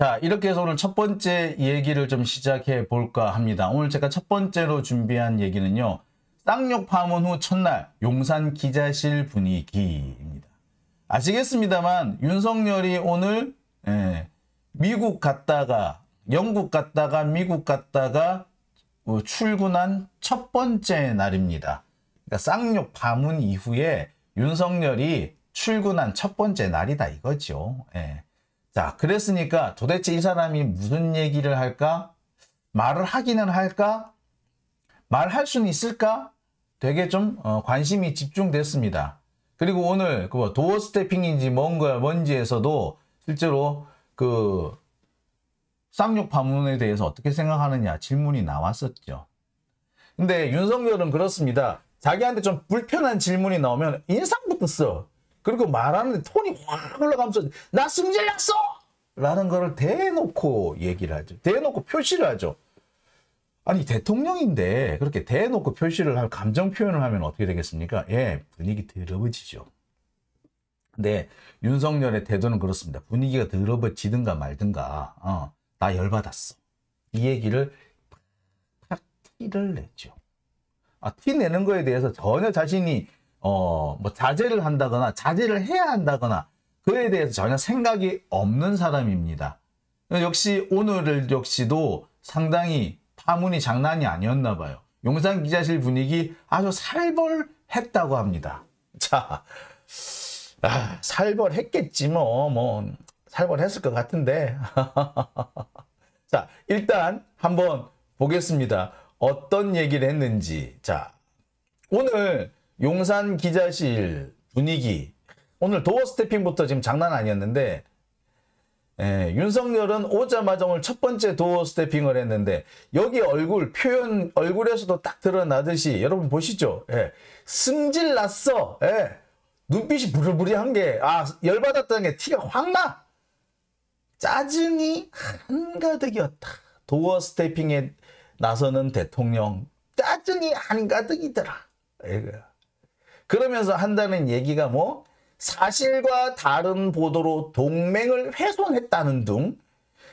자 이렇게 해서 오늘 첫 번째 얘기를 좀 시작해 볼까 합니다. 오늘 제가 첫 번째로 준비한 얘기는요. 쌍욕 파문 후 첫날 용산 기자실 분위기입니다. 아시겠습니다만 윤석열이 오늘 예, 미국 갔다가 영국 갔다가 미국 갔다가 어, 출근한 첫 번째 날입니다. 그러니까 쌍욕 파문 이후에 윤석열이 출근한 첫 번째 날이다 이거죠. 예. 자, 그랬으니까 도대체 이 사람이 무슨 얘기를 할까? 말을 하기는 할까? 말할 수는 있을까? 되게 좀 어, 관심이 집중됐습니다. 그리고 오늘 그 도어 스태핑인지 뭔가 뭔지에서도 실제로 그 쌍욕 파문에 대해서 어떻게 생각하느냐 질문이 나왔었죠. 근데 윤석열은 그렇습니다. 자기한테 좀 불편한 질문이 나오면 인상부터 써. 그리고 말하는데 톤이 확 올라가면서 나 승질 났어! 라는 거를 대놓고 얘기를 하죠. 대놓고 표시를 하죠. 아니 대통령인데 그렇게 대놓고 표시를 할 감정 표현을 하면 어떻게 되겠습니까? 예, 분위기 더러워지죠. 근데 윤석열의 태도는 그렇습니다. 분위기가 더러워지든가 말든가 어, 나 열받았어. 이 얘기를 팍 티를 냈죠. 아, 티 내는 거에 대해서 전혀 자신이 어, 뭐 자제를 한다거나 자제를 해야 한다거나 그에 대해서 전혀 생각이 없는 사람입니다. 역시 오늘을 역시도 상당히 파문이 장난이 아니었나 봐요. 용산 기자실 분위기 아주 살벌했다고 합니다. 자, 아, 살벌했겠지 뭐, 뭐 살벌했을 것 같은데. 자, 일단 한번 보겠습니다. 어떤 얘기를 했는지. 자, 오늘 용산 기자실 분위기 오늘 도어 스태핑부터 지금 장난 아니었는데 예, 윤석열은 오자마자 오늘 첫 번째 도어 스태핑을 했는데 여기 얼굴 표현 얼굴에서도 딱 드러나듯이 여러분 보시죠 예, 승질 났어 예, 눈빛이 부리부리한 게 아 열받았다는 게 티가 확 나 짜증이 한가득이었다 도어 스태핑에 나서는 대통령 짜증이 한가득이더라 이거야. 그러면서 한다는 얘기가 뭐 사실과 다른 보도로 동맹을 훼손했다는 둥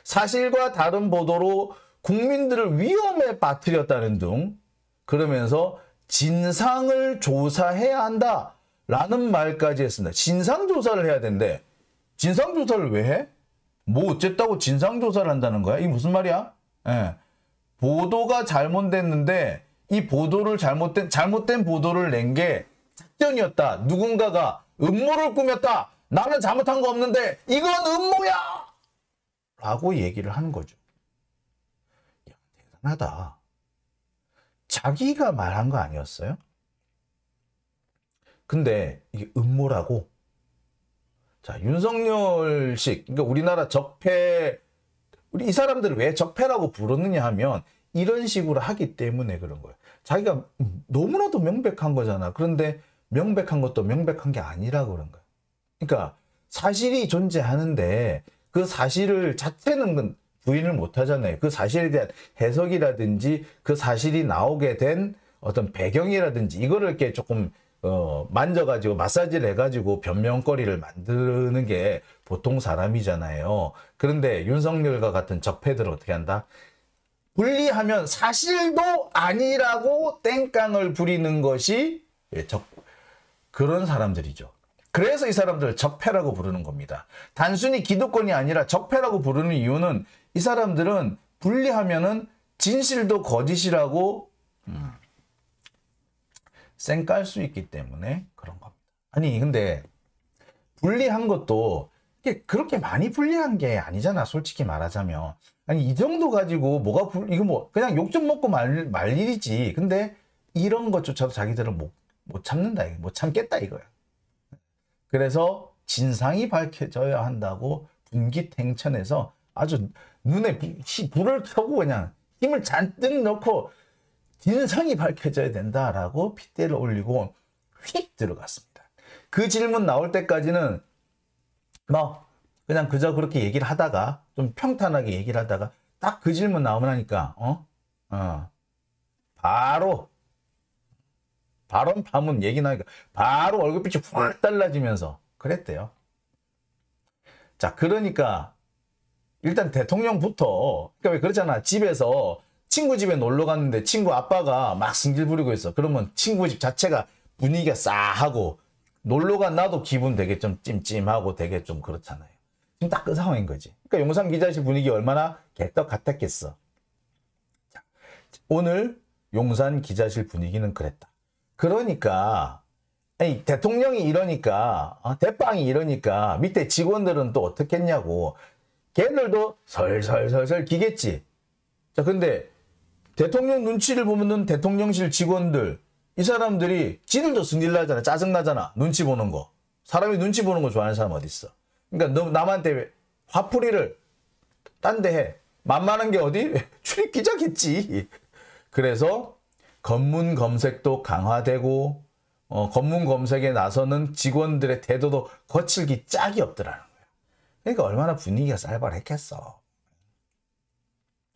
사실과 다른 보도로 국민들을 위험에 빠뜨렸다는 둥 그러면서 진상을 조사해야 한다 라는 말까지 했습니다. 진상조사를 해야 되는데 진상조사를 왜 해? 뭐 어쨌다고 진상조사를 한다는 거야? 이게 무슨 말이야? 예. 보도가 잘못됐는데 이 보도를 잘못된 잘못된 보도를 낸게 작전이었다. 누군가가 음모를 꾸몄다. 나는 잘못한 거 없는데 이건 음모야! 라고 얘기를 하는 거죠. 야, 대단하다. 자기가 말한 거 아니었어요? 근데 이게 음모라고? 자, 윤석열식, 그러니까 우리나라 적폐, 우리 이 사람들을 왜 적폐라고 부르느냐 하면 이런 식으로 하기 때문에 그런 거예요. 자기가 너무나도 명백한 거잖아. 그런데 명백한 것도 명백한 게 아니라 그런 거야 그러니까 사실이 존재하는데 그 사실을 자체는 그 부인을 못 하잖아요. 그 사실에 대한 해석이라든지 그 사실이 나오게 된 어떤 배경이라든지 이거를 이렇게 조금 어, 만져가지고 마사지를 해가지고 변명거리를 만드는 게 보통 사람이잖아요. 그런데 윤석열과 같은 적폐들은 어떻게 한다? 분리하면 사실도 아니라고 땡깡을 부리는 것이 적폐. 그런 사람들이죠. 그래서 이 사람들을 적폐라고 부르는 겁니다. 단순히 기득권이 아니라 적폐라고 부르는 이유는 이 사람들은 분리하면은 진실도 거짓이라고 음, 쌩깔 수 있기 때문에 그런 겁니다. 아니 근데 분리한 것도 그렇게 많이 분리한 게 아니잖아 솔직히 말하자면 아니 이 정도 가지고 뭐가 불 이거 뭐 그냥 욕 좀 먹고 말, 말 일이지 근데 이런 것조차도 자기들은 못못 참는다, 못 참겠다 이거야. 그래서 진상이 밝혀져야 한다고 분기탱천에서 아주 눈에 불을 켜고 그냥 힘을 잔뜩 넣고 진상이 밝혀져야 된다라고 핏대를 올리고 휙 들어갔습니다. 그 질문 나올 때까지는 막 뭐 그냥 그저 그렇게 얘기를 하다가 좀 평탄하게 얘기를 하다가 딱 그 질문 나오면 하니까 어? 어. 바로 발언 파문 얘기 나니까 바로 얼굴빛이 확 달라지면서 그랬대요. 자, 그러니까 일단 대통령부터 그러니까 왜 그렇잖아. 집에서 친구 집에 놀러 갔는데 친구 아빠가 막 승질 부리고 있어. 그러면 친구 집 자체가 분위기가 싸하고 놀러 간 나도 기분 되게 좀 찜찜하고 되게 좀 그렇잖아요. 지금 딱 그 상황인 거지. 그러니까 용산 기자실 분위기 얼마나 개떡 같았겠어. 자, 오늘 용산 기자실 분위기는 그랬다. 그러니까 아니, 대통령이 이러니까 아, 대빵이 이러니까 밑에 직원들은 또 어떻겠냐고 걔들도 설설설설 기겠지. 자 근데 대통령 눈치를 보면은 대통령실 직원들 이 사람들이 지들도 승질나잖아 짜증나잖아 눈치 보는 거 사람이 눈치 보는 거 좋아하는 사람 어딨어 그러니까 너 남한테 화풀이를 딴 데해 만만한 게 어디 출입 기자겠지 그래서 검문 검색도 강화되고 어, 검문 검색에 나서는 직원들의 태도도 거칠기 짝이 없더라는 거예요. 그러니까 얼마나 분위기가 쌀발했겠어.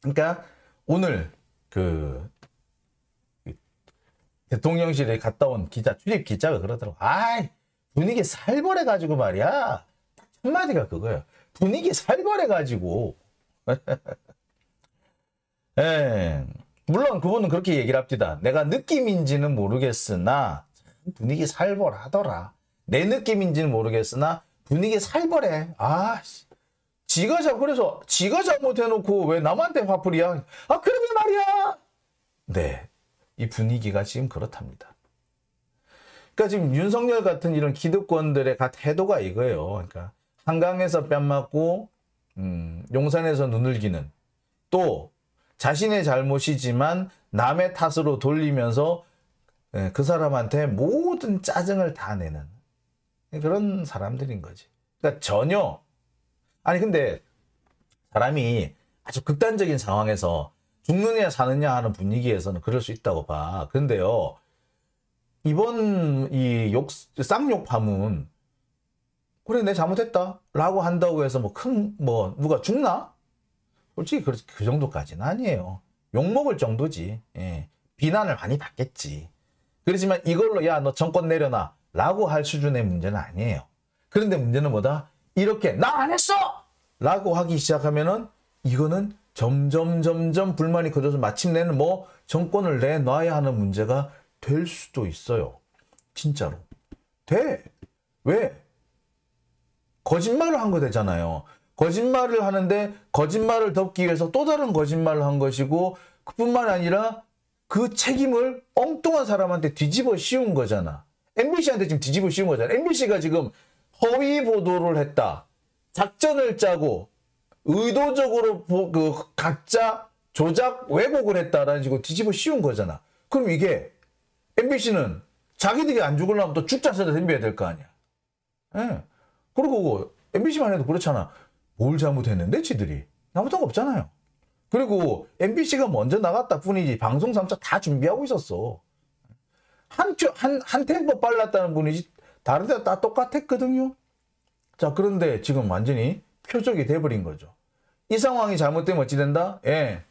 그러니까 오늘 그 대통령실에 갔다 온 기자 출입 기자가 그러더라고. 아 분위기 살벌해 가지고 말이야. 한마디가 그거예요. 분위기 살벌해 가지고. 예. 물론 그분은 그렇게 얘기를 합디다. 내가 느낌인지는 모르겠으나 분위기 살벌하더라. 내 느낌인지는 모르겠으나 분위기 살벌해. 아, 씨. 지가 잘 그래서 지가 잘못해놓고 왜 남한테 화풀이야? 아, 그러게 말이야. 네, 이 분위기가 지금 그렇답니다. 그러니까 지금 윤석열 같은 이런 기득권들의 태도가 이거예요. 그러니까 한강에서 뺨 맞고 음, 용산에서 눈을 기는 또 자신의 잘못이지만 남의 탓으로 돌리면서 예, 그 사람한테 모든 짜증을 다 내는 그런 사람들인 거지. 그러니까 전혀 아니 근데 사람이 아주 극단적인 상황에서 죽느냐 사느냐 하는 분위기에서는 그럴 수 있다고 봐. 그런데요. 이번 이욕 쌍욕 파문 그래 내 잘못했다 라고 한다고 해서 뭐 큰뭐 뭐 누가 죽나? 솔직히 그, 그 정도까지는 아니에요. 욕먹을 정도지. 예. 비난을 많이 받겠지. 그렇지만 이걸로 야 너 정권 내려놔 라고 할 수준의 문제는 아니에요. 그런데 문제는 뭐다? 이렇게 나 안 했어! 라고 하기 시작하면은 이거는 점점 점점 불만이 커져서 마침내는 뭐 정권을 내놔야 하는 문제가 될 수도 있어요. 진짜로. 돼. 왜? 거짓말을 한 거 되잖아요. 거짓말을 하는데 거짓말을 덮기 위해서 또 다른 거짓말을 한 것이고 그뿐만 아니라 그 책임을 엉뚱한 사람한테 뒤집어 씌운 거잖아. MBC한테 지금 뒤집어 씌운 거잖아. MBC가 지금 허위 보도를 했다. 작전을 짜고 의도적으로 보, 그 가짜 조작 왜곡을 했다라는 식으로 뒤집어 씌운 거잖아. 그럼 이게 MBC는 자기들이 안 죽으려면 또 죽자 써서 덤벼야 될 거 아니야. 예. 그리고 MBC만 해도 그렇잖아. 뭘 잘못했는데 지들이 잘못한 거 없잖아요. 그리고 MBC가 먼저 나갔다 뿐이지 방송 3차 다 준비하고 있었어. 한, 한, 한 템포 빨랐다는 분이지 다른 데다 똑같았거든요. 자 그런데 지금 완전히 표적이 돼버린 거죠. 이 상황이 잘못되면 어찌 된다? 예.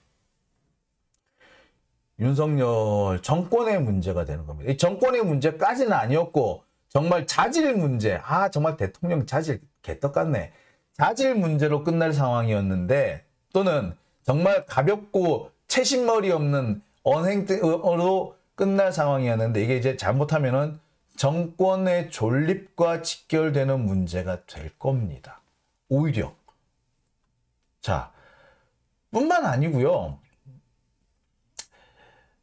윤석열 정권의 문제가 되는 겁니다. 이 정권의 문제까지는 아니었고 정말 자질 문제. 아 정말 대통령 자질 개떡 같네. 자질 문제로 끝날 상황이었는데 또는 정말 가볍고 채신머리 없는 언행으로 끝날 상황이었는데 이게 이제 잘못하면은 정권의 존립과 직결되는 문제가 될 겁니다. 오히려 자 뿐만 아니고요.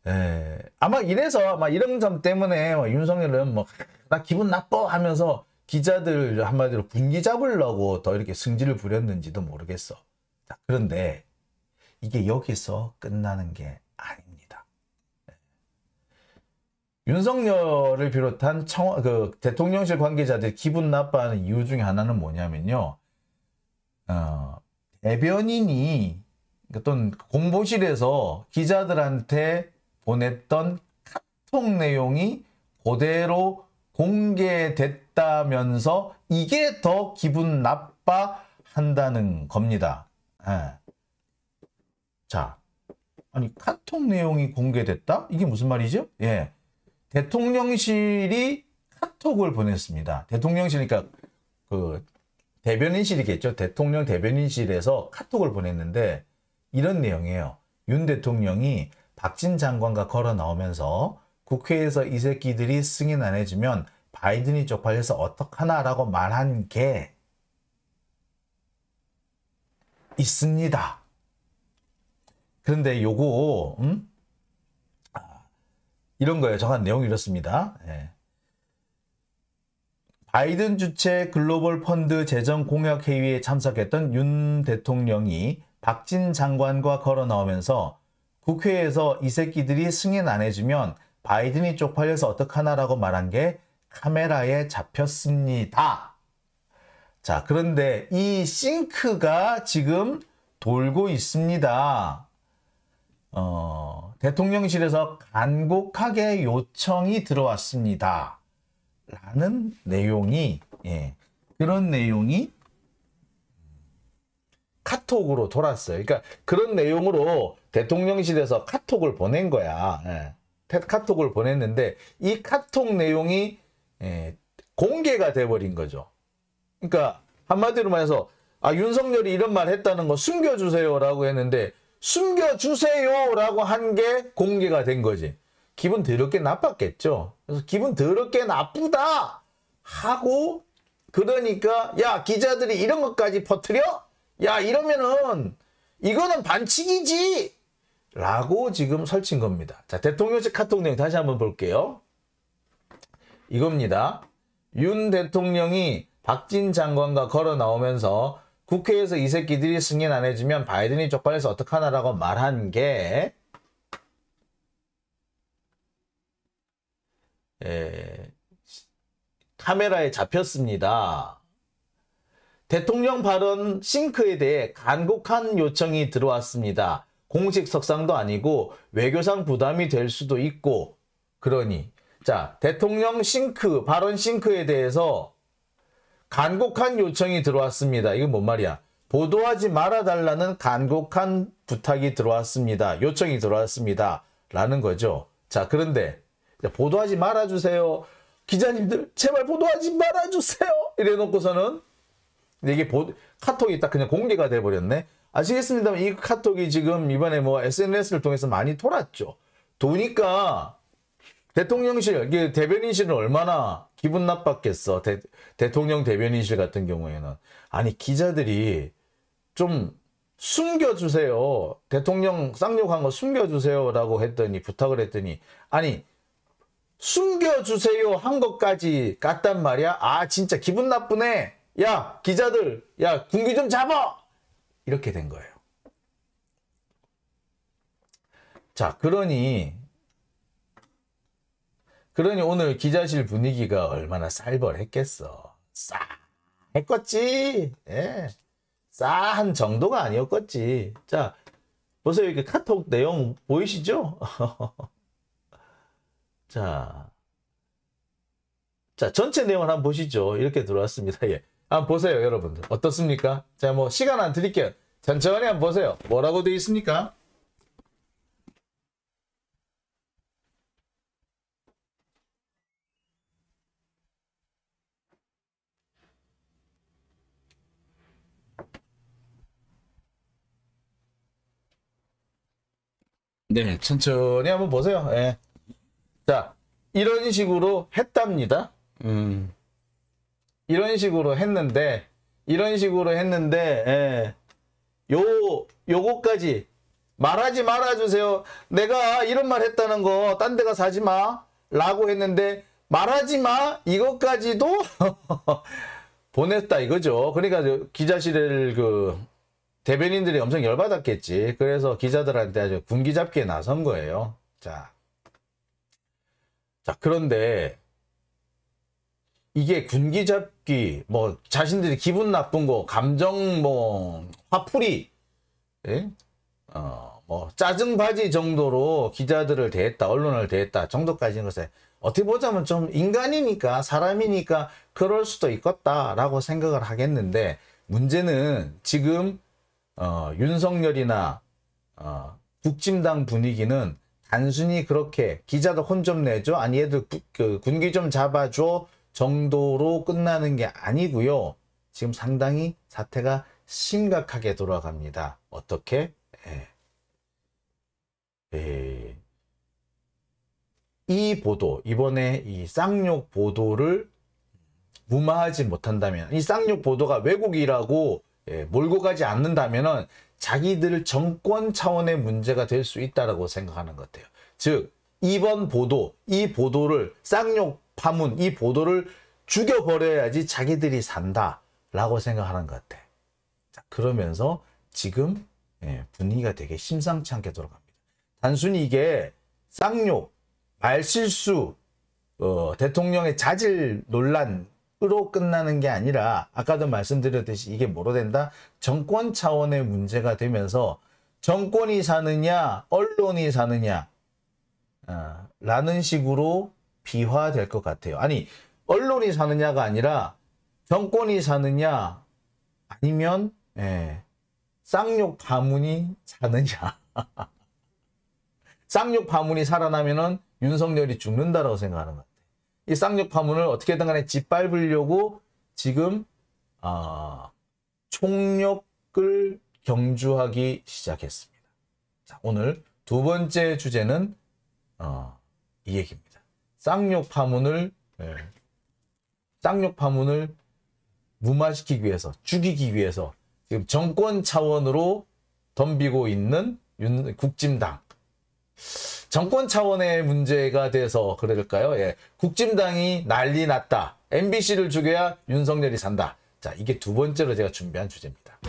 에, 아마 이래서 막 이런 점 때문에 뭐 윤석열은 뭐나 기분 나빠 하면서 기자들 한마디로 군기 잡으려고 더 이렇게 승질을 부렸는지도 모르겠어. 자, 그런데 이게 여기서 끝나는 게 아닙니다. 예. 윤석열을 비롯한 청그 대통령실 관계자들 기분 나빠하는 이유 중에 하나는 뭐냐면요. 어, 대변인이 어떤 공보실에서 기자들한테 보냈던 카톡 내용이 그대로 공개됐다면서 이게 더 기분 나빠한다는 겁니다. 예. 자, 아니 카톡 내용이 공개됐다? 이게 무슨 말이죠? 예, 대통령실이 카톡을 보냈습니다. 대통령실이니까 그 대변인실이겠죠. 대통령 대변인실에서 카톡을 보냈는데 이런 내용이에요. 윤 대통령이 박진 장관과 걸어 나오면서 국회에서 이 새끼들이 승인 안 해주면 바이든이 쪽팔려서 어떡하나라고 말한 게 있습니다. 그런데 요거 음? 아, 이런 거예요. 정한 내용이 이렇습니다. 예. 바이든 주최 글로벌 펀드 재정 공약 회의에 참석했던 윤 대통령이 박진 장관과 걸어 나오면서 국회에서 이 새끼들이 승인 안 해주면 바이든이 쪽팔려서 어떡하나라고 말한 게 카메라에 잡혔습니다. 자, 그런데 이 싱크가 지금 돌고 있습니다. 어, 대통령실에서 간곡하게 요청이 들어왔습니다. 라는 내용이, 예, 그런 내용이 카톡으로 돌았어요. 그러니까 그런 내용으로 대통령실에서 카톡을 보낸 거야. 예. 카톡을 보냈는데 이 카톡 내용이 에, 예, 공개가 돼버린 거죠. 그러니까 한마디로 말해서 아 윤석열이 이런 말 했다는 거 숨겨주세요라고 했는데 숨겨주세요라고 한 게 공개가 된 거지. 기분 더럽게 나빴겠죠. 그래서 기분 더럽게 나쁘다 하고 그러니까 야 기자들이 이런 것까지 퍼트려? 야 이러면은 이거는 반칙이지 라고 지금 설친 겁니다. 자, 대통령실 카톡 내용 다시 한번 볼게요. 이겁니다. 윤 대통령이 박진 장관과 걸어 나오면서 국회에서 이 새끼들이 승인 안 해주면 바이든이 쪽팔려서 어떡하나라고 말한 게 에, 카메라에 잡혔습니다. 대통령 발언 싱크에 대해 간곡한 요청이 들어왔습니다. 공식 석상도 아니고 외교상 부담이 될 수도 있고 그러니 자 대통령 싱크 발언 싱크에 대해서 간곡한 요청이 들어왔습니다. 이건 뭔 말이야? 보도하지 말아달라는 간곡한 부탁이 들어왔습니다. 요청이 들어왔습니다. 라는 거죠. 자 그런데 보도하지 말아주세요. 기자님들 제발 보도하지 말아주세요. 이래놓고서는 이게 보, 카톡이 딱 그냥 공개가 돼버렸네. 아시겠습니다만 이 카톡이 지금 이번에 뭐 SNS를 통해서 많이 돌았죠. 도니까 대통령실, 이게 대변인실은 얼마나 기분 나빴겠어. 대, 대통령 대변인실 같은 경우에는. 아니, 기자들이 좀 숨겨주세요. 대통령 쌍욕한 거 숨겨주세요. 라고 했더니, 부탁을 했더니, 아니, 숨겨주세요. 한 것까지 깠단 말이야. 아, 진짜 기분 나쁘네. 야, 기자들, 야, 군기 좀 잡아! 이렇게 된 거예요. 자, 그러니 그러니 오늘 기자실 분위기가 얼마나 살벌했겠어. 싸 했겠지. 예. 싸한 정도가 아니었겠지. 자, 보세요. 이렇게 카톡 내용 보이시죠? 자. 자, 전체 내용을 한번 보시죠. 이렇게 들어왔습니다. 예. 한번 보세요, 여러분들. 어떻습니까? 제가 뭐 시간 안 드릴게요. 천천히 한번 보세요. 뭐라고 돼 있습니까? 네, 천천히 한번 보세요. 예. 자, 이런 식으로 했답니다. 음. 이런 식으로 했는데 이런 식으로 했는데 예. 요 요거까지 말하지 말아주세요. 내가 이런 말 했다는 거 딴 데가 사지 마 라고 했는데 말하지 마 이것까지도 보냈다 이거죠. 그러니까 기자실을 그 대변인들이 엄청 열받았겠지. 그래서 기자들한테 아주 군기 잡기에 나선 거예요. 자. 자, 그런데 이게 군기 잡기, 뭐 자신들이 기분 나쁜 거, 감정 뭐 화풀이, 예? 어, 뭐짜증바이 정도로 기자들을 대했다, 언론을 대했다 정도까지인 것에 어떻게 보자면 좀 인간이니까 사람이니까 그럴 수도 있겠다라고 생각을 하겠는데 문제는 지금 어, 윤석열이나 어, 국진당 분위기는 단순히 그렇게 기자도 혼 좀 내줘 아니 애들 그 군기 좀 잡아줘 정도로 끝나는 게 아니고요. 지금 상당히 사태가 심각하게 돌아갑니다. 어떻게? 예. 예. 이 보도, 이번에 이 쌍욕 보도를 무마하지 못한다면, 이 쌍욕 보도가 왜곡이라고 예, 몰고 가지 않는다면 자기들 정권 차원의 문제가 될 수 있다고 생각하는 것 같아요. 즉, 이번 보도, 이 보도를 쌍욕 파문, 이 보도를 죽여버려야지 자기들이 산다라고 생각하는 것 같아. 자, 그러면서 지금 예, 분위기가 되게 심상치 않게 돌아갑니다. 단순히 이게 쌍욕, 말실수, 어, 대통령의 자질 논란으로 끝나는 게 아니라 아까도 말씀드렸듯이 이게 뭐로 된다? 정권 차원의 문제가 되면서 정권이 사느냐, 언론이 사느냐 어, 라는 식으로 비화될 것 같아요. 아니 언론이 사느냐가 아니라 정권이 사느냐 아니면 예, 쌍욕 파문이 사느냐 쌍욕 파문이 살아나면은 윤석열이 죽는다라고 생각하는 것 같아요. 이 쌍욕 파문을 어떻게든 간에 짓밟으려고 지금 어, 총력을 경주하기 시작했습니다. 자, 오늘 두 번째 주제는 어, 이 얘기입니다. 쌍욕 파문을 예. 쌍욕 파문을 무마시키기 위해서 죽이기 위해서 지금 정권 차원으로 덤비고 있는 윤, 국진당 정권 차원의 문제가 돼서 그럴까요? 예. 국진당이 난리 났다. MBC를 죽여야 윤석열이 산다. 자, 이게 두 번째로 제가 준비한 주제입니다.